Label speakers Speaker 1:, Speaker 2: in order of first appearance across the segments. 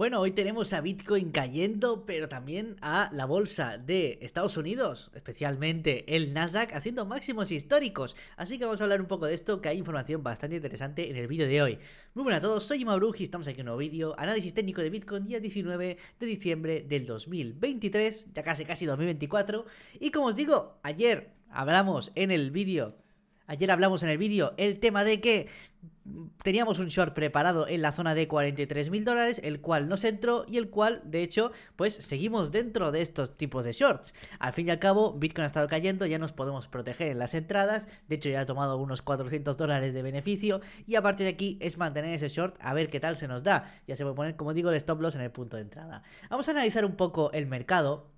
Speaker 1: Bueno, hoy tenemos a Bitcoin cayendo, pero también a la bolsa de Estados Unidos, especialmente el Nasdaq, haciendo máximos históricos. Así que vamos a hablar un poco de esto, que hay información bastante interesante en el vídeo de hoy. Muy buenas a todos, soy y estamos aquí en un nuevo vídeo, análisis técnico de Bitcoin, día 19 de diciembre del 2023, ya casi casi 2024. Y como os digo, ayer hablamos en el vídeo... Ayer hablamos en el vídeo el tema de que teníamos un short preparado en la zona de 43.000 mil dólares, el cual nos entró y el cual, de hecho, pues seguimos dentro de estos tipos de shorts. Al fin y al cabo, Bitcoin ha estado cayendo, ya nos podemos proteger en las entradas, de hecho ya ha tomado unos 400 dólares de beneficio y a partir de aquí es mantener ese short a ver qué tal se nos da. Ya se puede poner, como digo, el stop loss en el punto de entrada. Vamos a analizar un poco el mercado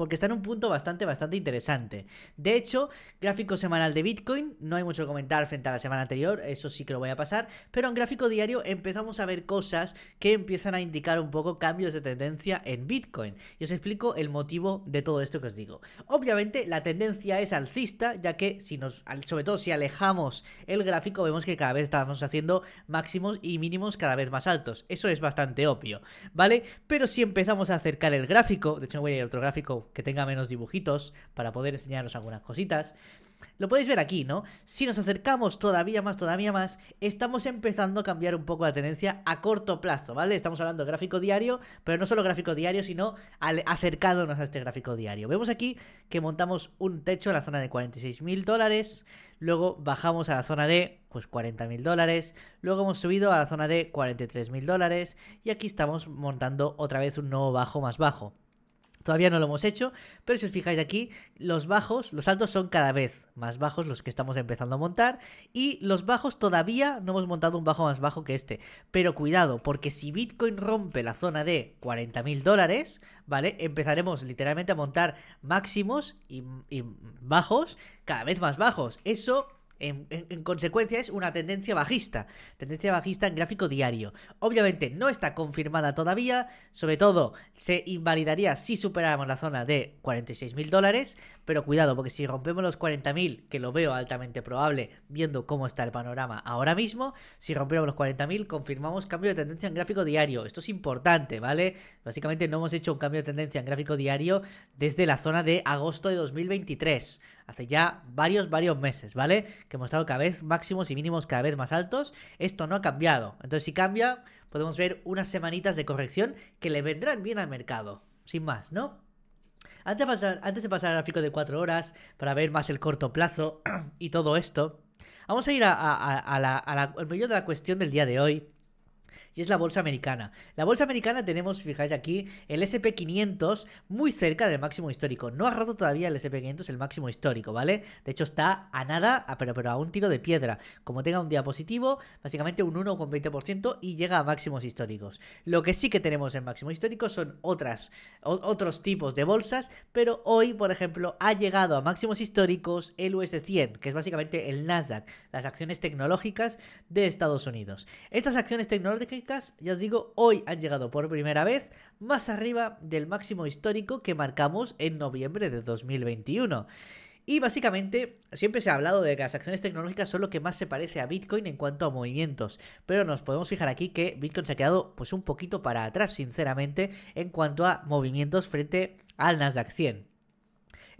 Speaker 1: porque está en un punto bastante, bastante interesante. De hecho, gráfico semanal de Bitcoin, no hay mucho que comentar frente a la semana anterior, eso sí que lo voy a pasar, pero en gráfico diario empezamos a ver cosas que empiezan a indicar un poco cambios de tendencia en Bitcoin. Y os explico el motivo de todo esto que os digo. Obviamente, la tendencia es alcista, ya que si nos, sobre todo si alejamos el gráfico, vemos que cada vez estamos haciendo máximos y mínimos cada vez más altos. Eso es bastante obvio, ¿vale? Pero si empezamos a acercar el gráfico, de hecho voy a ir a otro gráfico que tenga menos dibujitos para poder enseñaros algunas cositas. Lo podéis ver aquí, ¿no? Si nos acercamos todavía más, todavía más, estamos empezando a cambiar un poco la tendencia a corto plazo, ¿vale? Estamos hablando de gráfico diario, pero no solo gráfico diario, sino acercándonos a este gráfico diario. Vemos aquí que montamos un techo en la zona de 46 mil dólares, luego bajamos a la zona de pues 40 mil dólares, luego hemos subido a la zona de 43 mil dólares y aquí estamos montando otra vez un nuevo bajo más bajo. Todavía no lo hemos hecho, pero si os fijáis aquí, los bajos, los altos son cada vez más bajos los que estamos empezando a montar y los bajos todavía no hemos montado un bajo más bajo que este. Pero cuidado, porque si Bitcoin rompe la zona de 40.000 dólares, ¿vale? Empezaremos literalmente a montar máximos y bajos cada vez más bajos. Eso en, consecuencia es una tendencia bajista, tendencia bajista en gráfico diario. Obviamente no está confirmada todavía, sobre todo se invalidaría si superáramos la zona de 46.000 dólares, pero cuidado, porque si rompemos los 40.000, que lo veo altamente probable, viendo cómo está el panorama ahora mismo, si rompemos los 40.000, confirmamos cambio de tendencia en gráfico diario. Esto es importante, ¿vale? Básicamente no hemos hecho un cambio de tendencia en gráfico diario desde la zona de agosto de 2023 hace ya varios, varios meses, ¿vale? Que hemos estado cada vez máximos y mínimos cada vez más altos. Esto no ha cambiado. Entonces, si cambia, podemos ver unas semanitas de corrección que le vendrán bien al mercado. Sin más, ¿no? Antes de, pasar, al gráfico de 4 horas, para ver más el corto plazo y todo esto, vamos a ir a, la, a al medio de la cuestión del día de hoy, y es la bolsa americana. La bolsa americana tenemos, fijáis aquí, el SP500 muy cerca del máximo histórico. No ha roto todavía el SP500 el máximo histórico, ¿vale? De hecho está a nada, pero, a un tiro de piedra. Como tenga un diapositivo, básicamente un 1,20% y llega a máximos históricos. Lo que sí que tenemos en máximo histórico son otras, otros tipos de bolsas, pero hoy, por ejemplo, ha llegado a máximos históricos el US100, que es básicamente el Nasdaq, las acciones tecnológicas de Estados Unidos. Estas acciones tecnológicas de ya os digo, hoy han llegado por primera vez más arriba del máximo histórico que marcamos en noviembre de 2021. Y básicamente, siempre se ha hablado de que las acciones tecnológicas son lo que más se parece a Bitcoin en cuanto a movimientos, pero nos podemos fijar aquí que Bitcoin se ha quedado pues un poquito para atrás, sinceramente, en cuanto a movimientos frente al Nasdaq 100.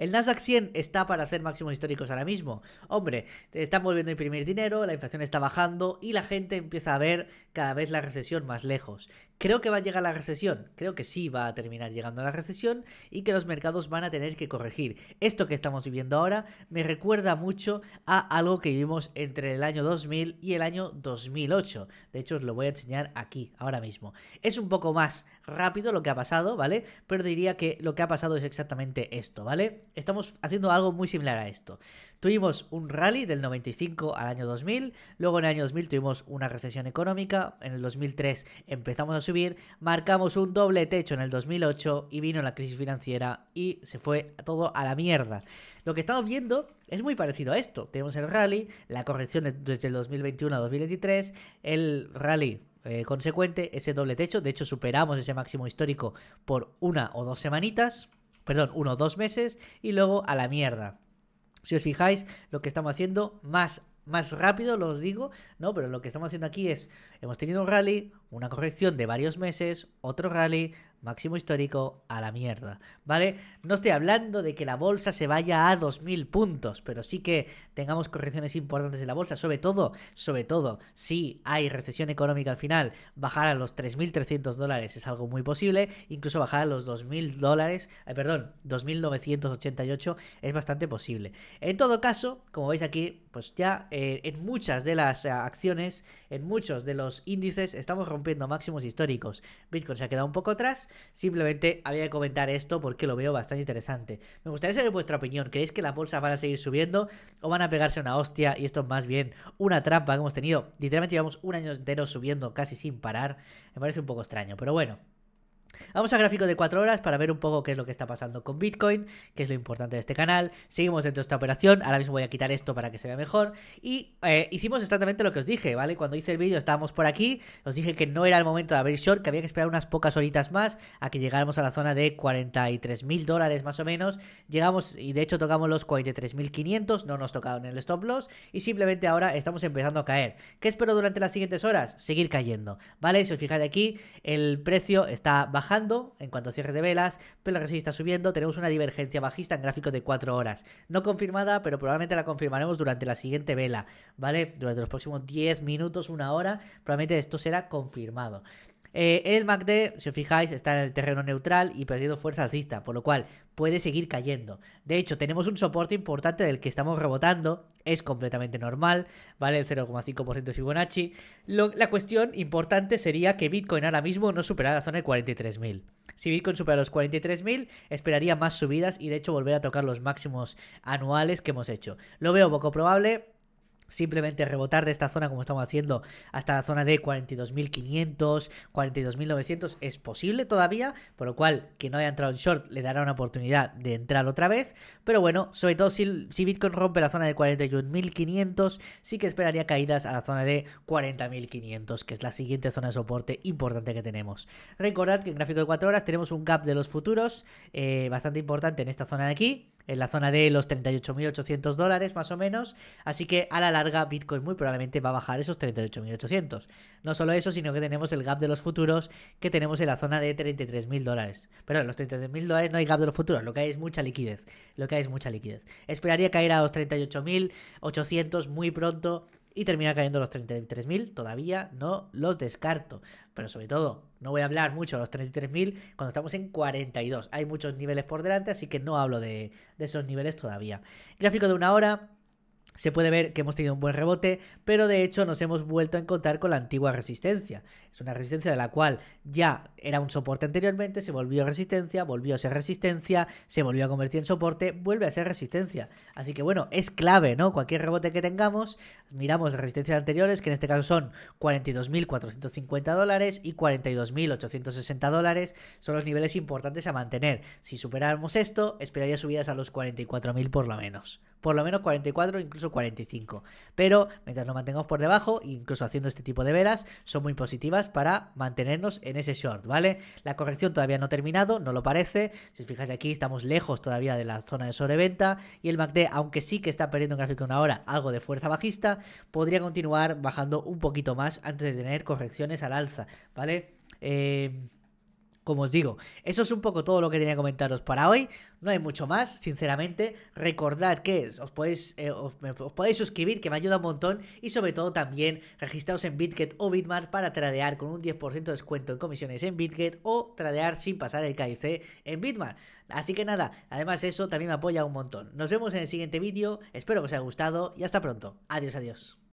Speaker 1: El Nasdaq 100 está para hacer máximos históricos ahora mismo. Hombre, te están volviendo a imprimir dinero, la inflación está bajando y la gente empieza a ver cada vez la recesión más lejos. Creo que va a llegar la recesión, creo que sí va a terminar llegando la recesión y que los mercados van a tener que corregir. Esto que estamos viviendo ahora me recuerda mucho a algo que vivimos entre el año 2000 y el año 2008. De hecho, os lo voy a enseñar aquí, ahora mismo. Es un poco más rápido lo que ha pasado, ¿vale? Pero diría que lo que ha pasado es exactamente esto, ¿vale? Estamos haciendo algo muy similar a esto. Tuvimos un rally del 95 al año 2000, luego en el año 2000 tuvimos una recesión económica, en el 2003 empezamos a subir, marcamos un doble techo en el 2008 y vino la crisis financiera y se fue todo a la mierda. Lo que estamos viendo es muy parecido a esto. Tenemos el rally, la corrección desde el 2021 a 2023, el rally eh, consecuente ese doble techo. De hecho, superamos ese máximo histórico por una o dos semanitas, perdón, uno o dos meses, y luego a la mierda. Si os fijáis, lo que estamos haciendo más, más rápido, lo os digo, ¿no? Pero lo que estamos haciendo aquí es Hemos tenido un rally, una corrección de varios meses, otro rally, máximo histórico, a la mierda, ¿vale? No estoy hablando de que la bolsa se vaya a 2.000 puntos, pero sí que tengamos correcciones importantes en la bolsa, sobre todo, sobre todo, si hay recesión económica al final, bajar a los 3.300 dólares es algo muy posible, incluso bajar a los 2.000 dólares, eh, perdón, 2.988 es bastante posible. En todo caso, como veis aquí, pues ya eh, en muchas de las eh, acciones, en muchos de los índices, estamos rompiendo máximos históricos. Bitcoin se ha quedado un poco atrás, simplemente había que comentar esto porque lo veo bastante interesante. Me gustaría saber vuestra opinión, ¿creéis que las bolsas van a seguir subiendo o van a pegarse una hostia? Y esto es más bien una trampa que hemos tenido. Literalmente llevamos un año entero subiendo casi sin parar. Me parece un poco extraño, pero bueno. Vamos a gráfico de 4 horas para ver un poco qué es lo que está pasando con Bitcoin, que es lo importante de este canal. Seguimos dentro de esta operación, ahora mismo voy a quitar esto para que se vea mejor. Y eh, hicimos exactamente lo que os dije, ¿vale? Cuando hice el vídeo estábamos por aquí, os dije que no era el momento de abrir short, que había que esperar unas pocas horitas más a que llegáramos a la zona de 43.000 dólares más o menos. Llegamos y de hecho tocamos los 43.500, no nos tocaron el stop loss y simplemente ahora estamos empezando a caer. ¿Qué espero durante las siguientes horas? Seguir cayendo, ¿vale? Si os fijáis aquí, el precio está bajando bajando en cuanto a cierre de velas, pero la resistencia está subiendo, tenemos una divergencia bajista en gráfico de 4 horas. No confirmada, pero probablemente la confirmaremos durante la siguiente vela, ¿vale? Durante los próximos 10 minutos, una hora, probablemente esto será confirmado. Eh, el MACD, si os fijáis, está en el terreno neutral y perdiendo fuerza alcista, por lo cual puede seguir cayendo. De hecho, tenemos un soporte importante del que estamos rebotando, es completamente normal, ¿vale? El 0,5% de Fibonacci. la cuestión importante sería que Bitcoin ahora mismo no superara la zona de 43.000. Si Bitcoin supera los 43.000, esperaría más subidas y de hecho volver a tocar los máximos anuales que hemos hecho. Lo veo poco probable, simplemente rebotar de esta zona como estamos haciendo hasta la zona de 42.500, 42.900 es posible todavía, por lo cual que no haya entrado en short le dará una oportunidad de entrar otra vez, pero bueno, sobre todo si, si Bitcoin rompe la zona de 41.500, sí que esperaría caídas a la zona de 40.500, que es la siguiente zona de soporte importante que tenemos. Recordad que en gráfico de 4 horas tenemos un gap de los futuros eh, bastante importante en esta zona de aquí, en la zona de los 38.800 dólares más o menos, así que a la larga Bitcoin muy probablemente va a bajar esos 38.800. No solo eso, sino que tenemos el gap de los futuros que tenemos en la zona de 33.000 dólares. Pero en los 33.000 dólares no hay gap de los futuros, lo que hay es mucha liquidez, lo que hay es mucha liquidez. Esperaría caer a los 38.800 muy pronto y termina cayendo los 33.000, todavía no los descarto. Pero sobre todo, no voy a hablar mucho de los 33.000 cuando estamos en 42. Hay muchos niveles por delante, así que no hablo de, de esos niveles todavía. Gráfico de una hora, se puede ver que hemos tenido un buen rebote, pero de hecho nos hemos vuelto a encontrar con la antigua resistencia. Es una resistencia de la cual ya era un soporte anteriormente, se volvió resistencia, volvió a ser resistencia, se volvió a convertir en soporte, vuelve a ser resistencia. Así que bueno, es clave, ¿no? Cualquier rebote que tengamos, miramos las resistencias anteriores, que en este caso son 42.450 dólares y 42.860 dólares, son los niveles importantes a mantener. Si superamos esto, esperaría subidas a los 44.000 por lo menos por lo menos 44, incluso 45. Pero mientras nos mantengamos por debajo, incluso haciendo este tipo de velas, son muy positivas para mantenernos en ese short, ¿vale? La corrección todavía no ha terminado, no lo parece. Si os fijáis aquí, estamos lejos todavía de la zona de sobreventa y el MACD, aunque sí que está perdiendo en gráfico una hora algo de fuerza bajista, podría continuar bajando un poquito más antes de tener correcciones al alza, ¿vale? Eh como os digo, eso es un poco todo lo que tenía que comentaros para hoy. No hay mucho más, sinceramente. Recordad que os podéis, eh, os, podéis suscribir, que me ayuda un montón. Y sobre todo también registraos en BitGet o Bitmart para tradear con un 10% de descuento en comisiones en BitGet o tradear sin pasar el KIC en Bitmart. Así que nada, además eso también me apoya un montón. Nos vemos en el siguiente vídeo, espero que os haya gustado y hasta pronto. Adiós, adiós.